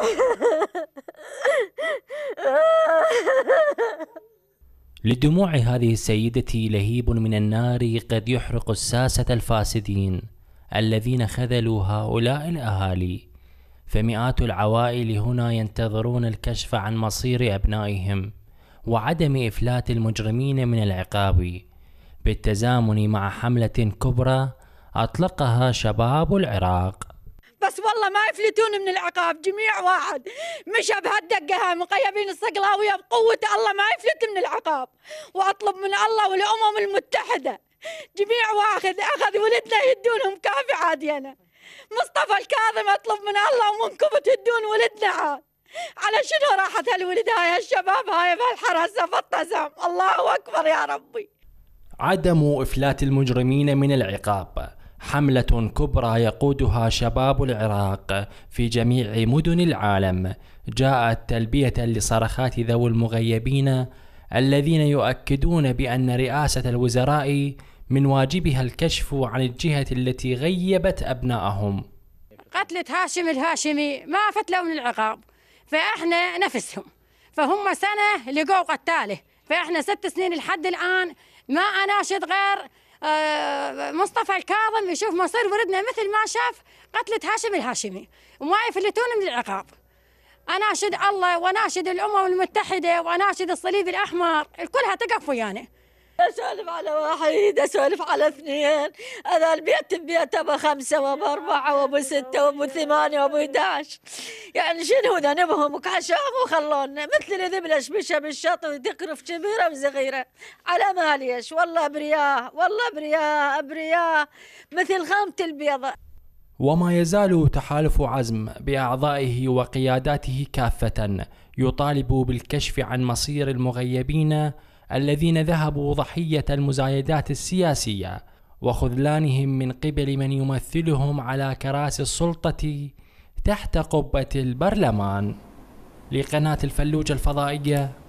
لدموع هذه السيدة لهيب من النار قد يحرق الساسة الفاسدين الذين خذلوا هؤلاء الأهالي فمئات العوائل هنا ينتظرون الكشف عن مصير أبنائهم وعدم إفلات المجرمين من العقاب بالتزامن مع حملة كبرى أطلقها شباب العراق بس والله ما يفلتون من العقاب جميع واحد مشى بهالدقة مقيمين الصقلاوية بقوه الله ما يفلت من العقاب وأطلب من الله والأمم المتحدة جميع واحد أخذ ولدنا يهدونهم كافي عادي أنا مصطفى الكاظم أطلب من الله ومنكم تهدون ولدنا عاد على شنو راحت هالولد هاي هالشباب هاي بهالحراسة فطزم الله أكبر يا ربي عدم إفلات المجرمين من العقاب حملة كبرى يقودها شباب العراق في جميع مدن العالم جاءت تلبية لصرخات ذوي المغيبين الذين يؤكدون بأن رئاسة الوزراء من واجبها الكشف عن الجهة التي غيبت أبنائهم قتلة هاشم الهاشمي ما فتلوا من العقاب فإحنا نفسهم فهم سنة لقوا قتاله فإحنا ست سنين لحد الآن ما أناشد غير آه، مصطفى الكاظم يشوف مصير ولدنا مثل ما شاف قتلة هاشم الهاشمي وما يفلتون من العقاب اناشد الله واناشد الامم المتحده واناشد الصليب الاحمر الكلها تقف يعني. اسولف على واحد اسولف على اثنين هذا البيت بيت ابو خمسه وابو اربعه وابو سته وابو ثمانيه وابو 11 يعني شنو ذنبهم وكعشاهم وخلونا مثل ذبلش شبشه بالشط تقرف كبيره وصغيره على ماليش والله برياه والله برياه برياه مثل خامه البيضه وما يزال تحالف عزم باعضائه وقياداته كافه يطالب بالكشف عن مصير المغيبين الذين ذهبوا ضحية المزايدات السياسية وخذلانهم من قبل من يمثلهم على كراسي السلطة تحت قبة البرلمان لقناة الفلوجة الفضائية